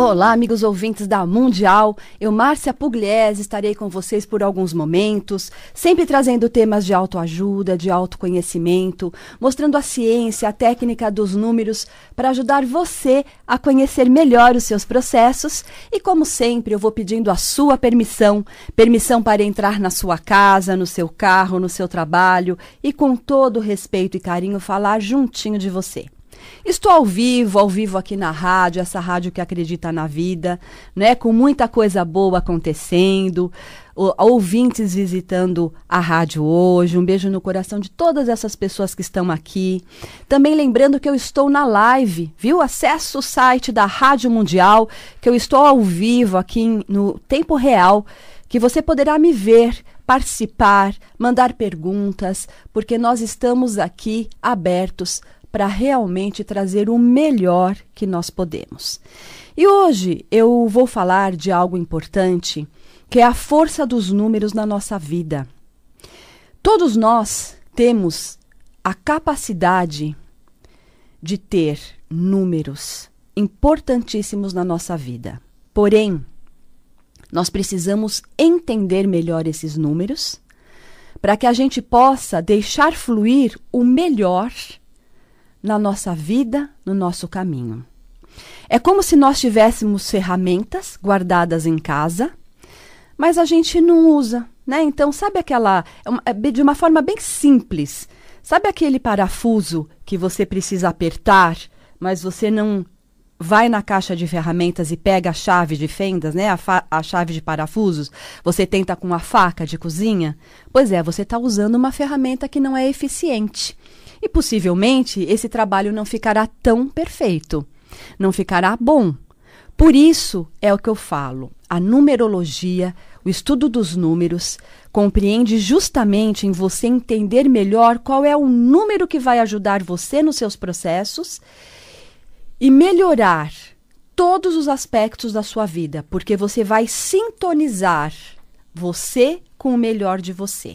Olá, amigos ouvintes da Mundial. Eu, Márcia Pugliese, estarei com vocês por alguns momentos, sempre trazendo temas de autoajuda, de autoconhecimento, mostrando a ciência, a técnica dos números para ajudar você a conhecer melhor os seus processos. E, como sempre, eu vou pedindo a sua permissão permissão para entrar na sua casa, no seu carro, no seu trabalho e, com todo respeito e carinho, falar juntinho de você. Estou ao vivo, ao vivo aqui na rádio, essa rádio que acredita na vida, né? Com muita coisa boa acontecendo, ouvintes visitando a rádio hoje. Um beijo no coração de todas essas pessoas que estão aqui. Também lembrando que eu estou na live, viu? Acesse o site da Rádio Mundial, que eu estou ao vivo aqui em, no tempo real, que você poderá me ver participar, mandar perguntas, porque nós estamos aqui abertos para realmente trazer o melhor que nós podemos. E hoje eu vou falar de algo importante, que é a força dos números na nossa vida. Todos nós temos a capacidade de ter números importantíssimos na nossa vida. Porém, nós precisamos entender melhor esses números para que a gente possa deixar fluir o melhor na nossa vida, no nosso caminho. É como se nós tivéssemos ferramentas guardadas em casa, mas a gente não usa, né? Então, sabe aquela. É é de uma forma bem simples. Sabe aquele parafuso que você precisa apertar, mas você não vai na caixa de ferramentas e pega a chave de fendas, né? A, a chave de parafusos, você tenta com a faca de cozinha? Pois é, você está usando uma ferramenta que não é eficiente. E possivelmente esse trabalho não ficará tão perfeito, não ficará bom. Por isso é o que eu falo. A numerologia, o estudo dos números, compreende justamente em você entender melhor qual é o número que vai ajudar você nos seus processos e melhorar todos os aspectos da sua vida, porque você vai sintonizar você com o melhor de você.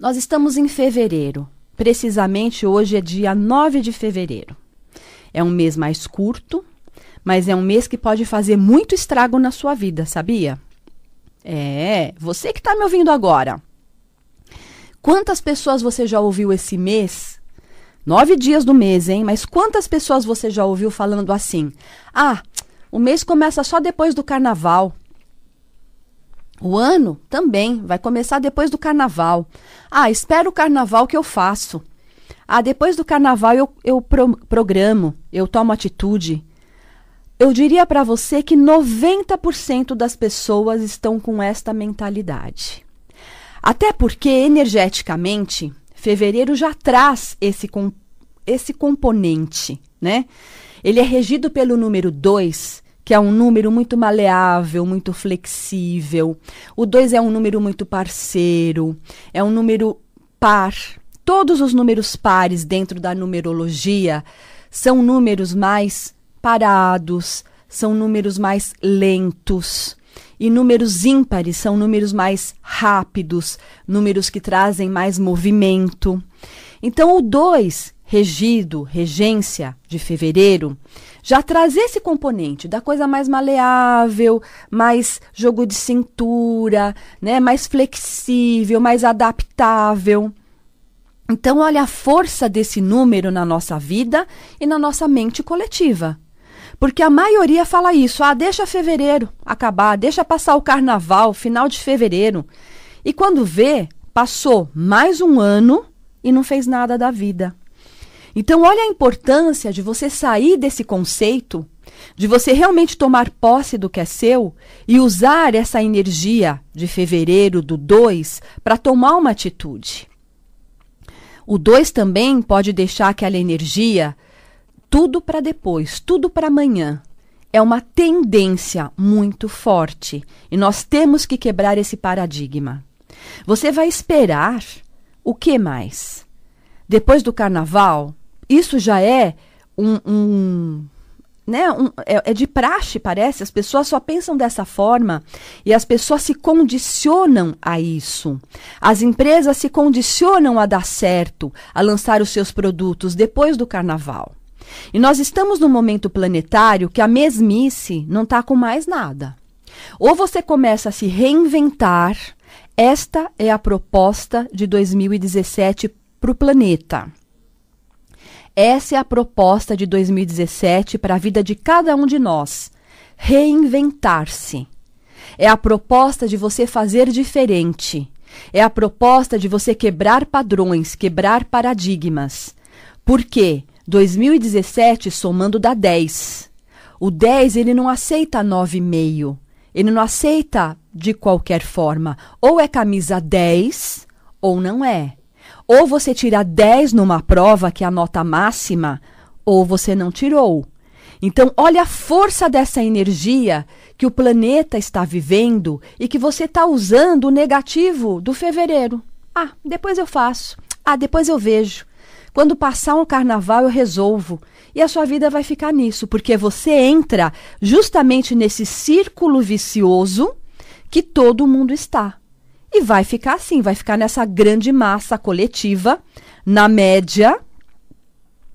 Nós estamos em fevereiro. Precisamente hoje é dia 9 de fevereiro. É um mês mais curto, mas é um mês que pode fazer muito estrago na sua vida, sabia? É, você que está me ouvindo agora. Quantas pessoas você já ouviu esse mês? Nove dias do mês, hein? Mas quantas pessoas você já ouviu falando assim? Ah, o mês começa só depois do carnaval. O ano também vai começar depois do carnaval. Ah, espera o carnaval que eu faço. Ah, depois do carnaval eu, eu pro, programo, eu tomo atitude. Eu diria para você que 90% das pessoas estão com esta mentalidade. Até porque, energeticamente, fevereiro já traz esse, com, esse componente, né? Ele é regido pelo número 2, que é um número muito maleável, muito flexível. O 2 é um número muito parceiro, é um número par. Todos os números pares dentro da numerologia são números mais parados, são números mais lentos. E números ímpares são números mais rápidos, números que trazem mais movimento. Então, o 2, regido, regência de fevereiro, já trazer esse componente da coisa mais maleável, mais jogo de cintura, né, mais flexível, mais adaptável. Então, olha a força desse número na nossa vida e na nossa mente coletiva. Porque a maioria fala isso: ah, deixa fevereiro acabar, deixa passar o carnaval, final de fevereiro. E quando vê, passou mais um ano e não fez nada da vida. Então, olha a importância de você sair desse conceito, de você realmente tomar posse do que é seu e usar essa energia de fevereiro do 2 para tomar uma atitude. O 2 também pode deixar aquela energia tudo para depois, tudo para amanhã. É uma tendência muito forte e nós temos que quebrar esse paradigma. Você vai esperar o que mais? Depois do carnaval, isso já é um, um né, um, é, é, de praxe, parece. As pessoas só pensam dessa forma e as pessoas se condicionam a isso. As empresas se condicionam a dar certo, a lançar os seus produtos depois do carnaval. E nós estamos num momento planetário que a mesmice não está com mais nada. Ou você começa a se reinventar, esta é a proposta de 2017 para o planeta. Essa é a proposta de 2017 para a vida de cada um de nós: reinventar-se. É a proposta de você fazer diferente. É a proposta de você quebrar padrões, quebrar paradigmas. Por quê? 2017 somando dá 10. O 10 ele não aceita 9,5. Ele não aceita de qualquer forma. Ou é camisa 10 ou não é. Ou você tira 10 numa prova, que é a nota máxima, ou você não tirou. Então, olha a força dessa energia que o planeta está vivendo e que você está usando o negativo do fevereiro. Ah, depois eu faço. Ah, depois eu vejo. Quando passar um carnaval, eu resolvo. E a sua vida vai ficar nisso, porque você entra justamente nesse círculo vicioso que todo mundo está. E vai ficar assim, vai ficar nessa grande massa coletiva, na média,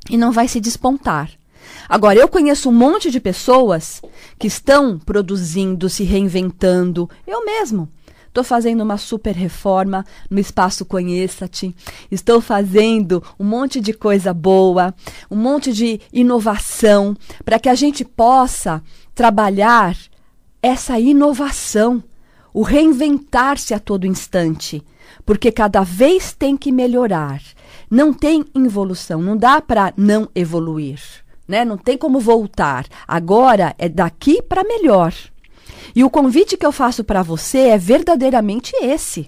e não vai se despontar. Agora, eu conheço um monte de pessoas que estão produzindo, se reinventando. Eu mesmo. Estou fazendo uma super reforma no espaço Conheça-te. Estou fazendo um monte de coisa boa, um monte de inovação, para que a gente possa trabalhar essa inovação o reinventar-se a todo instante, porque cada vez tem que melhorar. Não tem involução, não dá para não evoluir, né? Não tem como voltar. Agora é daqui para melhor. E o convite que eu faço para você é verdadeiramente esse.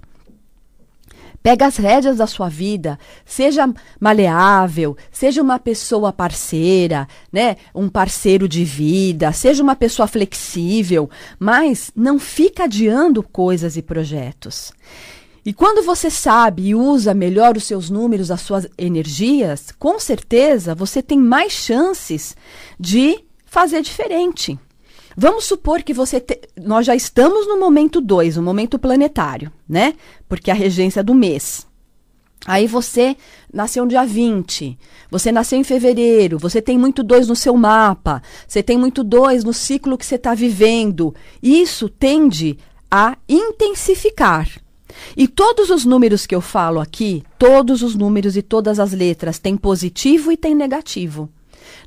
Pega as rédeas da sua vida, seja maleável, seja uma pessoa parceira, né? Um parceiro de vida, seja uma pessoa flexível, mas não fica adiando coisas e projetos. E quando você sabe e usa melhor os seus números, as suas energias, com certeza você tem mais chances de fazer diferente. Vamos supor que você. Te... Nós já estamos no momento 2, o momento planetário, né? Porque a regência é do mês. Aí você nasceu no dia 20, você nasceu em fevereiro, você tem muito dois no seu mapa, você tem muito dois no ciclo que você está vivendo. Isso tende a intensificar. E todos os números que eu falo aqui, todos os números e todas as letras, tem positivo e tem negativo.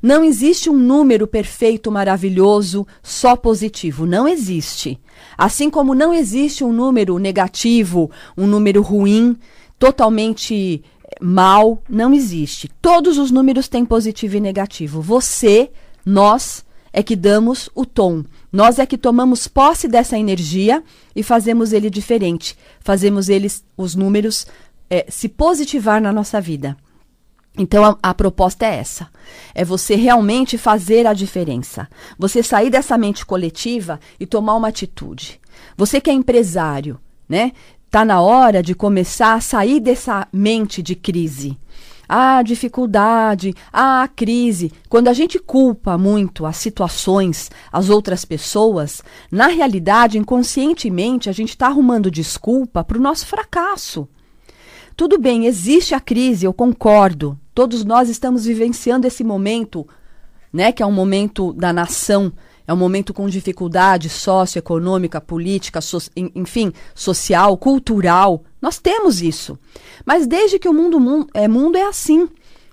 Não existe um número perfeito, maravilhoso, só positivo. Não existe. Assim como não existe um número negativo, um número ruim, totalmente eh, mal, não existe. Todos os números têm positivo e negativo. Você, nós, é que damos o tom. Nós é que tomamos posse dessa energia e fazemos ele diferente. Fazemos eles, os números, é, se positivar na nossa vida. Então a, a, proposta é essa: é você realmente fazer a diferença. Você sair dessa mente coletiva e tomar uma atitude. Você que é empresário, né? Tá na hora de começar a sair dessa mente de crise. Ah, dificuldade, ah, crise. Quando a gente culpa muito as situações, as outras pessoas, na realidade, inconscientemente, a gente está arrumando desculpa para o nosso fracasso. Tudo bem, existe a crise, eu concordo, Todos nós estamos vivenciando esse momento, né, que é um momento da nação, é um momento com dificuldade socioeconômica, política, so, enfim, social, cultural. Nós temos isso. Mas desde que o mundo, mundo, é, mundo é assim.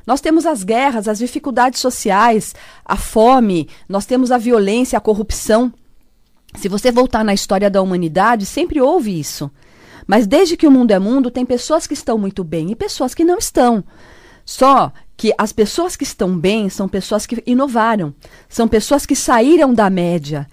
Nós temos as guerras, as dificuldades sociais, a fome, nós temos a violência, a corrupção. Se você voltar na história da humanidade, sempre houve isso. Mas desde que o mundo é mundo, tem pessoas que estão muito bem e pessoas que não estão. Só que as pessoas que estão bem são pessoas que inovaram, são pessoas que saíram da média,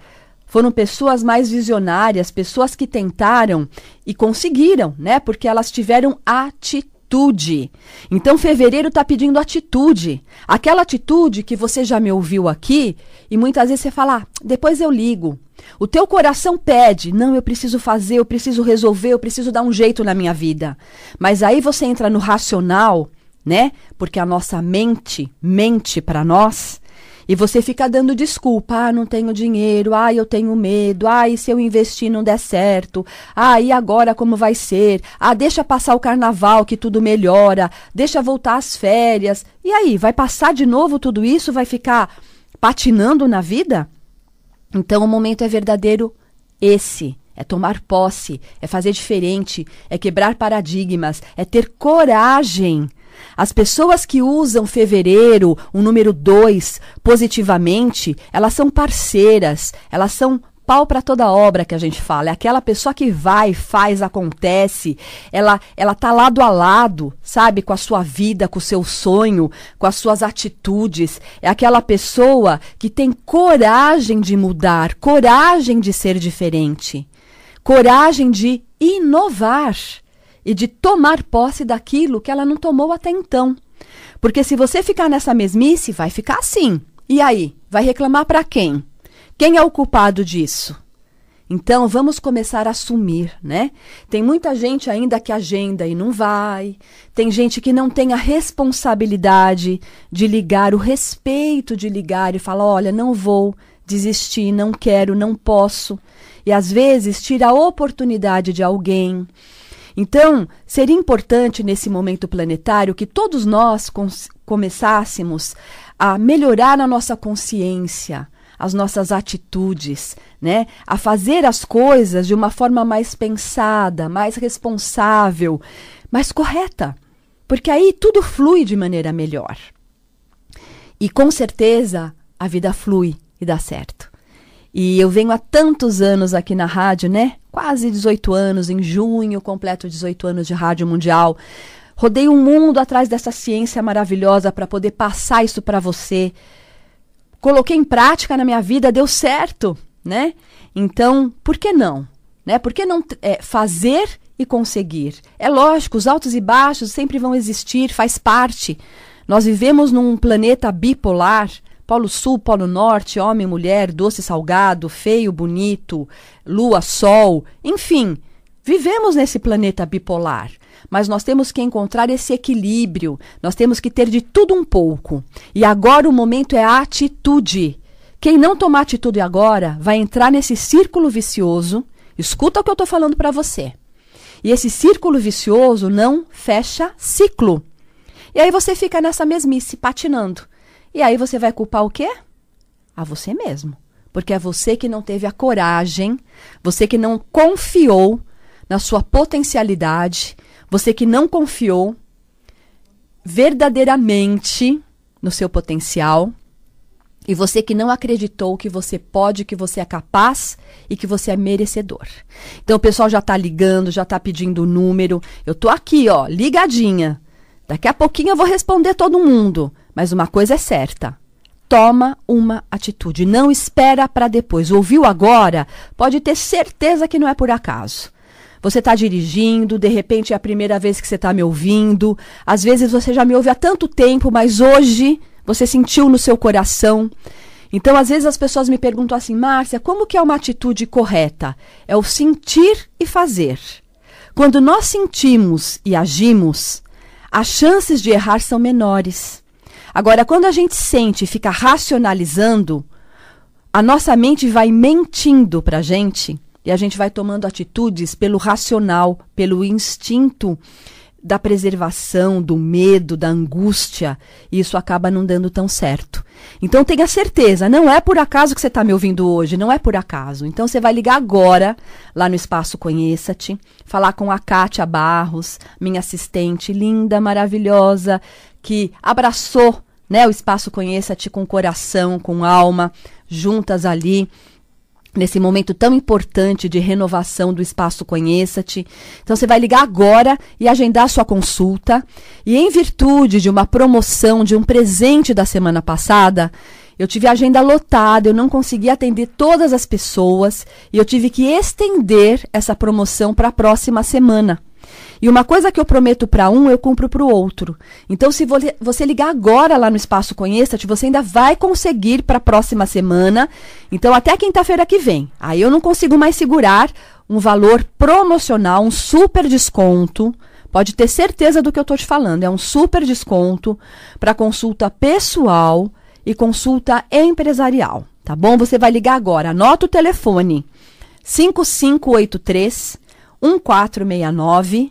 foram pessoas mais visionárias, pessoas que tentaram e conseguiram, né? Porque elas tiveram atitude. Então, fevereiro está pedindo atitude. Aquela atitude que você já me ouviu aqui e muitas vezes você fala, ah, depois eu ligo. O teu coração pede, não, eu preciso fazer, eu preciso resolver, eu preciso dar um jeito na minha vida. Mas aí você entra no racional né? Porque a nossa mente mente para nós. E você fica dando desculpa, ah, não tenho dinheiro, ah, eu tenho medo, ah, e se eu investir não der certo, ah, e agora como vai ser? Ah, deixa passar o carnaval que tudo melhora, deixa voltar as férias. E aí, vai passar de novo tudo isso? Vai ficar patinando na vida? Então o momento é verdadeiro esse. É tomar posse, é fazer diferente, é quebrar paradigmas, é ter coragem as pessoas que usam fevereiro, o número 2, positivamente, elas são parceiras, elas são pau para toda obra que a gente fala. É aquela pessoa que vai, faz, acontece. Ela ela tá lado a lado, sabe, com a sua vida, com o seu sonho, com as suas atitudes. É aquela pessoa que tem coragem de mudar, coragem de ser diferente, coragem de inovar e de tomar posse daquilo que ela não tomou até então. Porque se você ficar nessa mesmice, vai ficar assim. E aí? Vai reclamar para quem? Quem é o culpado disso? Então vamos começar a assumir, né? Tem muita gente ainda que agenda e não vai, tem gente que não tem a responsabilidade de ligar, o respeito de ligar e falar: olha, não vou, desistir, não quero, não posso. E às vezes tira a oportunidade de alguém, então, seria importante nesse momento planetário que todos nós começássemos a melhorar a nossa consciência, as nossas atitudes, né? A fazer as coisas de uma forma mais pensada, mais responsável, mais correta, porque aí tudo flui de maneira melhor. E com certeza a vida flui e dá certo. E eu venho há tantos anos aqui na rádio, né? Quase 18 anos, em junho, completo 18 anos de Rádio Mundial. Rodei o um mundo atrás dessa ciência maravilhosa para poder passar isso para você. Coloquei em prática na minha vida, deu certo, né? Então, por que não? Né? Por que não é, fazer e conseguir? É lógico, os altos e baixos sempre vão existir, faz parte. Nós vivemos num planeta bipolar Polo Sul, Polo Norte, homem, mulher, doce, salgado, feio, bonito, lua, sol, enfim. Vivemos nesse planeta bipolar, mas nós temos que encontrar esse equilíbrio, nós temos que ter de tudo um pouco. E agora o momento é a atitude. Quem não tomar atitude agora vai entrar nesse círculo vicioso. Escuta o que eu estou falando para você. E esse círculo vicioso não fecha ciclo. E aí você fica nessa mesmice patinando. E aí você vai culpar o quê? A você mesmo. Porque é você que não teve a coragem, você que não confiou na sua potencialidade, você que não confiou verdadeiramente no seu potencial e você que não acreditou que você pode, que você é capaz e que você é merecedor. Então o pessoal já tá ligando, já tá pedindo o número. Eu tô aqui, ó, ligadinha. Daqui a pouquinho eu vou responder todo mundo. Mas uma coisa é certa: toma uma atitude, não espera para depois. Ouviu agora? Pode ter certeza que não é por acaso. Você está dirigindo, de repente é a primeira vez que você está me ouvindo. Às vezes você já me ouve há tanto tempo, mas hoje você sentiu no seu coração. Então, às vezes as pessoas me perguntam assim, Márcia, como que é uma atitude correta? É o sentir e fazer. Quando nós sentimos e agimos, as chances de errar são menores. Agora, quando a gente sente e fica racionalizando, a nossa mente vai mentindo para a gente e a gente vai tomando atitudes pelo racional, pelo instinto da preservação, do medo, da angústia, isso acaba não dando tão certo. Então tenha certeza, não é por acaso que você está me ouvindo hoje, não é por acaso. Então você vai ligar agora, lá no Espaço Conheça-te, falar com a Kátia Barros, minha assistente linda, maravilhosa, que abraçou né, o Espaço Conheça-te com coração, com alma, juntas ali nesse momento tão importante de renovação do espaço Conheça-te. Então você vai ligar agora e agendar sua consulta. E em virtude de uma promoção de um presente da semana passada, eu tive a agenda lotada, eu não consegui atender todas as pessoas e eu tive que estender essa promoção para a próxima semana. E uma coisa que eu prometo para um, eu cumpro para o outro. Então, se você ligar agora lá no Espaço Conheça-te, você ainda vai conseguir para a próxima semana. Então, até quinta-feira que vem. Aí eu não consigo mais segurar um valor promocional, um super desconto. Pode ter certeza do que eu estou te falando. É um super desconto para consulta pessoal e consulta empresarial. Tá bom? Você vai ligar agora. Anota o telefone: 5583 1469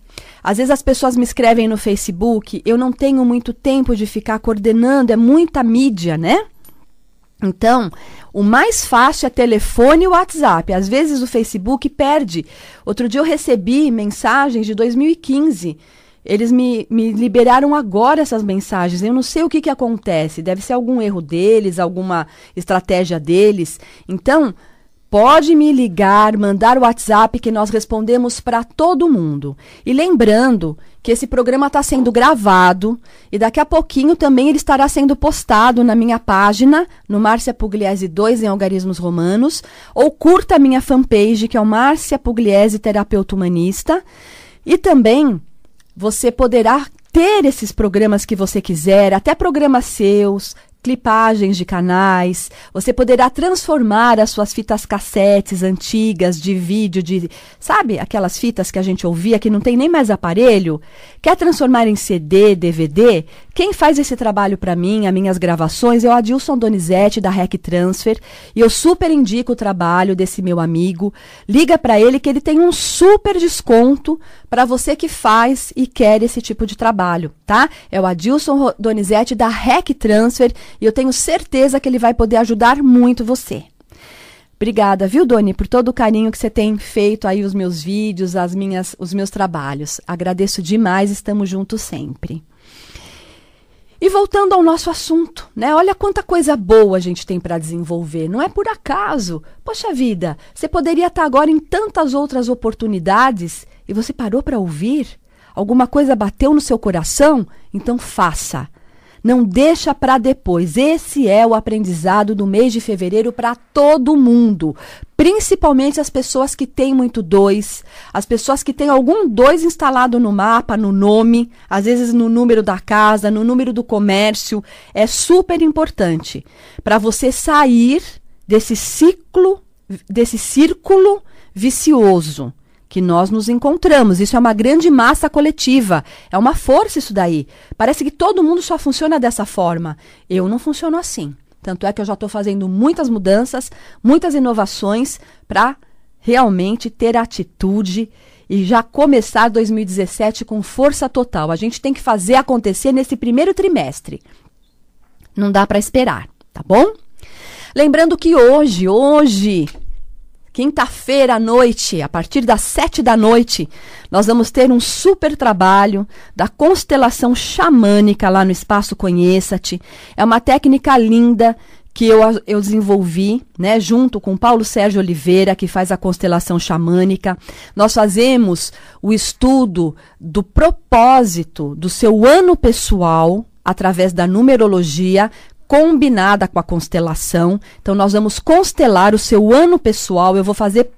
Às vezes as pessoas me escrevem no Facebook, eu não tenho muito tempo de ficar coordenando, é muita mídia, né? Então, o mais fácil é telefone e WhatsApp. Às vezes o Facebook perde. Outro dia eu recebi mensagens de 2015. Eles me, me liberaram agora essas mensagens. Eu não sei o que, que acontece. Deve ser algum erro deles, alguma estratégia deles. Então, Pode me ligar, mandar o WhatsApp que nós respondemos para todo mundo. E lembrando que esse programa está sendo gravado e daqui a pouquinho também ele estará sendo postado na minha página, no Márcia Pugliese 2 em Algarismos Romanos, ou curta a minha fanpage, que é o Márcia Pugliese Terapeuta Humanista. E também você poderá ter esses programas que você quiser, até programas seus, clipagens de canais, você poderá transformar as suas fitas cassetes antigas de vídeo, de sabe aquelas fitas que a gente ouvia que não tem nem mais aparelho, quer transformar em CD, DVD? Quem faz esse trabalho para mim, as minhas gravações, é o Adilson Donizete da Rec Transfer, e eu super indico o trabalho desse meu amigo. Liga para ele que ele tem um super desconto para você que faz e quer esse tipo de trabalho, tá? É o Adilson Donizete da Rec Transfer, e eu tenho certeza que ele vai poder ajudar muito você. Obrigada, viu, Doni, por todo o carinho que você tem feito aí os meus vídeos, as minhas, os meus trabalhos. Agradeço demais, estamos juntos sempre. E voltando ao nosso assunto, né? Olha quanta coisa boa a gente tem para desenvolver. Não é por acaso. Poxa vida, você poderia estar tá agora em tantas outras oportunidades e você parou para ouvir? Alguma coisa bateu no seu coração? Então faça. Não deixa para depois. Esse é o aprendizado do mês de fevereiro para todo mundo, principalmente as pessoas que têm muito dois, as pessoas que têm algum dois instalado no mapa, no nome, às vezes no número da casa, no número do comércio, é super importante para você sair desse ciclo, desse círculo vicioso que nós nos encontramos. Isso é uma grande massa coletiva. É uma força isso daí. Parece que todo mundo só funciona dessa forma. Eu não funciono assim. Tanto é que eu já estou fazendo muitas mudanças, muitas inovações para realmente ter atitude e já começar 2017 com força total. A gente tem que fazer acontecer nesse primeiro trimestre. Não dá para esperar, tá bom? Lembrando que hoje, hoje, Quinta-feira à noite, a partir das sete da noite, nós vamos ter um super trabalho da constelação xamânica lá no Espaço Conheça-te. É uma técnica linda que eu, eu desenvolvi, né, junto com Paulo Sérgio Oliveira, que faz a constelação xamânica. Nós fazemos o estudo do propósito do seu ano pessoal através da numerologia combinada com a constelação. Então, nós vamos constelar o seu ano pessoal. Eu vou fazer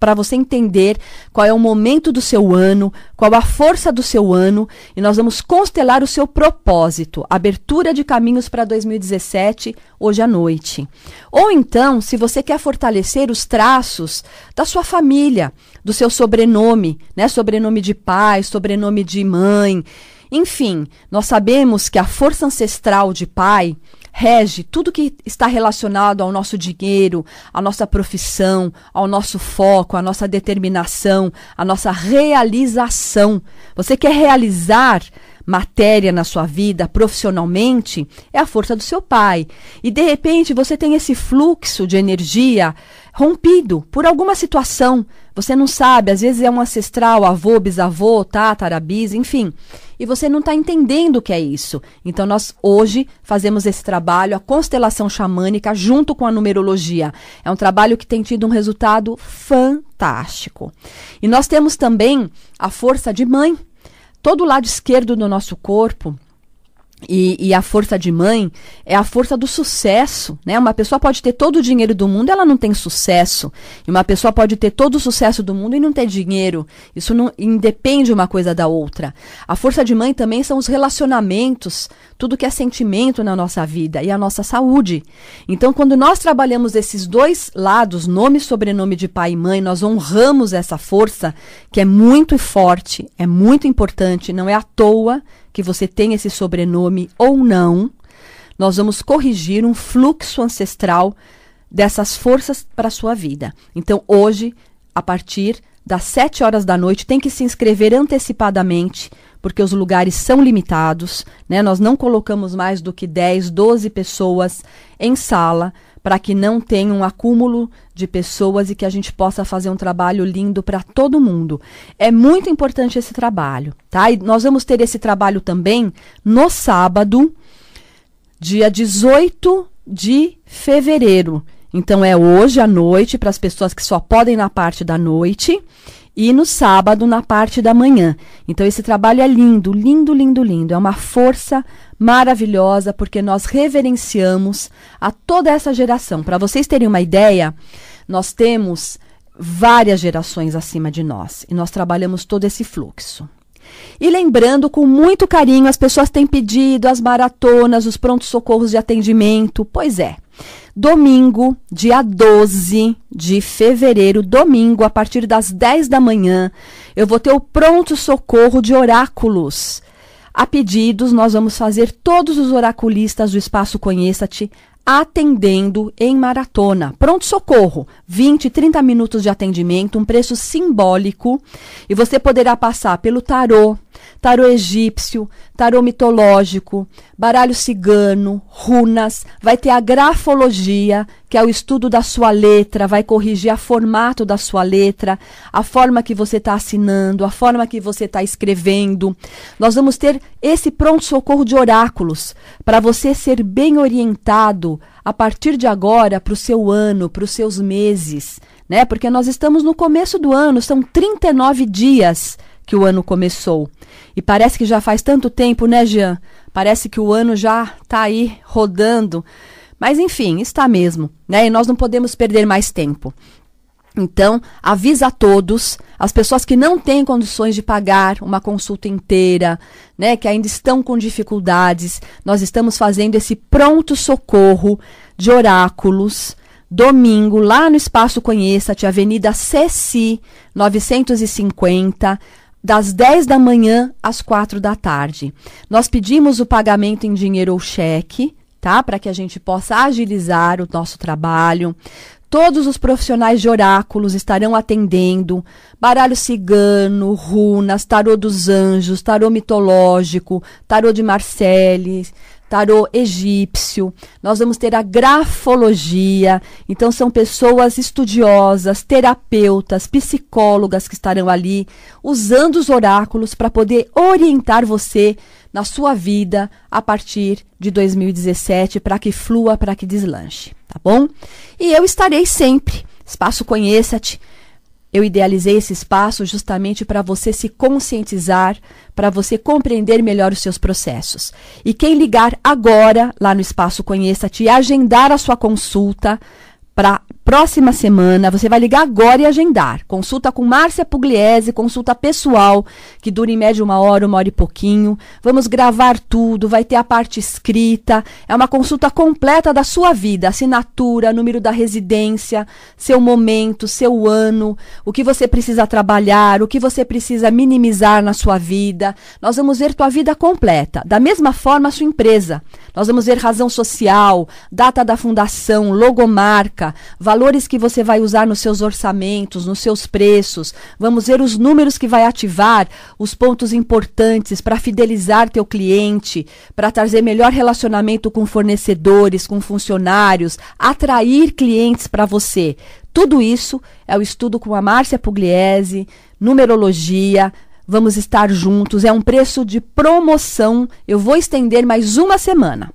para você entender qual é o momento do seu ano, qual a força do seu ano, e nós vamos constelar o seu propósito, abertura de caminhos para 2017, hoje à noite. Ou então, se você quer fortalecer os traços da sua família, do seu sobrenome, né? Sobrenome de pai, sobrenome de mãe. Enfim, nós sabemos que a força ancestral de pai rege tudo que está relacionado ao nosso dinheiro, à nossa profissão, ao nosso foco, à nossa determinação, à nossa realização. Você quer realizar matéria na sua vida profissionalmente é a força do seu pai. E de repente você tem esse fluxo de energia rompido por alguma situação. Você não sabe, às vezes é um ancestral, avô, bisavô, tátara, bis, enfim. E você não está entendendo o que é isso. Então, nós hoje fazemos esse trabalho, a constelação xamânica, junto com a numerologia. É um trabalho que tem tido um resultado fantástico. E nós temos também a força de mãe, todo o lado esquerdo do nosso corpo e, e, a força de mãe é a força do sucesso, né? Uma pessoa pode ter todo o dinheiro do mundo, ela não tem sucesso. E uma pessoa pode ter todo o sucesso do mundo e não ter dinheiro. Isso não independe uma coisa da outra. A força de mãe também são os relacionamentos, tudo que é sentimento na nossa vida e a nossa saúde. Então, quando nós trabalhamos esses dois lados, nome e sobrenome de pai e mãe, nós honramos essa força que é muito forte, é muito importante, não é à toa que você tem esse sobrenome ou não, nós vamos corrigir um fluxo ancestral dessas forças para a sua vida. Então, hoje, a partir das 7 horas da noite, tem que se inscrever antecipadamente, porque os lugares são limitados, né? Nós não colocamos mais do que 10, 12 pessoas em sala para que não tenha um acúmulo de pessoas e que a gente possa fazer um trabalho lindo para todo mundo. É muito importante esse trabalho, tá? E nós vamos ter esse trabalho também no sábado, dia 18 de fevereiro. Então é hoje à noite para as pessoas que só podem na parte da noite e no sábado, na parte da manhã. Então, esse trabalho é lindo, lindo, lindo, lindo. É uma força maravilhosa, porque nós reverenciamos a toda essa geração. Para vocês terem uma ideia, nós temos várias gerações acima de nós e nós trabalhamos todo esse fluxo. E lembrando com muito carinho, as pessoas têm pedido as maratonas, os prontos socorros de atendimento. Pois é. Domingo, dia 12 de fevereiro, domingo, a partir das 10 da manhã, eu vou ter o pronto-socorro de oráculos. A pedidos, nós vamos fazer todos os oraculistas do Espaço Conheça-te atendendo em maratona. Pronto socorro, 20, 30 minutos de atendimento, um preço simbólico, e você poderá passar pelo tarô, tarô egípcio, tarô mitológico, baralho cigano, runas, vai ter a grafologia, que é o estudo da sua letra, vai corrigir o formato da sua letra, a forma que você está assinando, a forma que você está escrevendo. Nós vamos ter esse pronto-socorro de oráculos, para você ser bem orientado a partir de agora para o seu ano, para os seus meses, né? Porque nós estamos no começo do ano, são 39 dias que o ano começou. E parece que já faz tanto tempo, né, Jean? Parece que o ano já está aí rodando. Mas enfim, está mesmo, né? E nós não podemos perder mais tempo. Então, avisa a todos, as pessoas que não têm condições de pagar uma consulta inteira, né, que ainda estão com dificuldades, nós estamos fazendo esse pronto socorro de oráculos, domingo, lá no Espaço Conheça-te, Avenida Ceci, 950, das 10 da manhã às 4 da tarde. Nós pedimos o pagamento em dinheiro ou cheque, tá? Para que a gente possa agilizar o nosso trabalho. Todos os profissionais de oráculos estarão atendendo baralho cigano, runas, tarô dos anjos, tarô mitológico, tarô de Marcelles, tarô egípcio, nós vamos ter a grafologia. Então, são pessoas estudiosas, terapeutas, psicólogas que estarão ali usando os oráculos para poder orientar você na sua vida a partir de 2017 para que flua, para que deslanche, tá bom? E eu estarei sempre. Espaço Conheça-te eu idealizei esse espaço justamente para você se conscientizar, para você compreender melhor os seus processos. E quem ligar agora lá no Espaço Conheça-te e agendar a sua consulta para próxima semana, você vai ligar agora e agendar. Consulta com Márcia Pugliese, consulta pessoal, que dura em média uma hora, uma hora e pouquinho. Vamos gravar tudo, vai ter a parte escrita. É uma consulta completa da sua vida: assinatura, número da residência, seu momento, seu ano, o que você precisa trabalhar, o que você precisa minimizar na sua vida. Nós vamos ver tua vida completa. Da mesma forma, a sua empresa. Nós vamos ver razão social, data da fundação, logomarca, valor valores que você vai usar nos seus orçamentos, nos seus preços. Vamos ver os números que vai ativar, os pontos importantes para fidelizar teu cliente, para trazer melhor relacionamento com fornecedores, com funcionários, atrair clientes para você. Tudo isso é o estudo com a Márcia Pugliese, numerologia, vamos estar juntos. É um preço de promoção. Eu vou estender mais uma semana.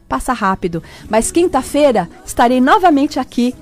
passa rápido. Mas quinta-feira estarei novamente aqui